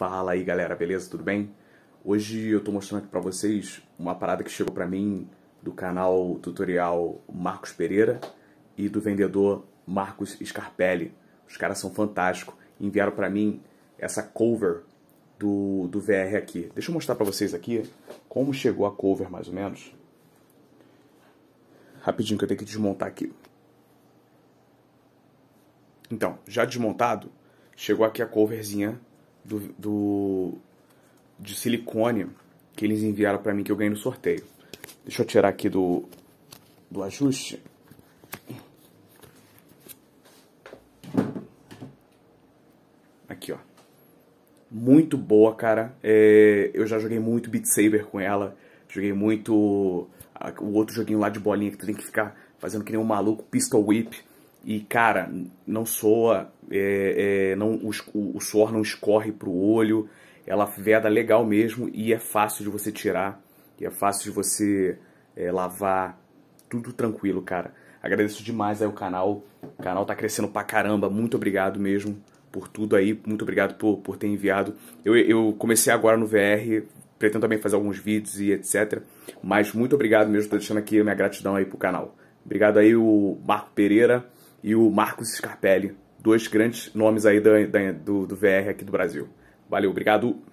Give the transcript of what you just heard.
Fala aí galera, beleza? Tudo bem? Hoje eu tô mostrando aqui pra vocês uma parada que chegou pra mim do canal tutorial Marcos Pereira e do vendedor Marcos Scarpelli. Os caras são fantásticos. Enviaram pra mim essa cover do, do VR aqui. Deixa eu mostrar pra vocês aqui como chegou a cover, mais ou menos. Rapidinho que eu tenho que desmontar aqui. Então, já desmontado, chegou aqui a coverzinha do, do de silicone que eles enviaram para mim que eu ganhei no sorteio. Deixa eu tirar aqui do, do ajuste. Aqui, ó. Muito boa, cara. É, eu já joguei muito Beat Saber com ela. Joguei muito o outro joguinho lá de bolinha que tu tem que ficar fazendo que nem um maluco, Pistol Whip. E, cara, não soa, é, é, não, o, o, suor não escorre pro olho, ela veda legal mesmo e é fácil de você tirar, e é fácil de você é, lavar, tudo tranquilo, cara. Agradeço demais aí o canal, o canal tá crescendo pra caramba, muito obrigado mesmo por tudo aí, muito obrigado por, por ter enviado. Eu, eu comecei agora no VR, pretendo também fazer alguns vídeos e etc, mas muito obrigado mesmo, tô deixando aqui minha gratidão aí pro canal. Obrigado aí o Marco Pereira, e o Marcos Scarpelli, dois grandes nomes aí do, do VR aqui do Brasil. Valeu, obrigado!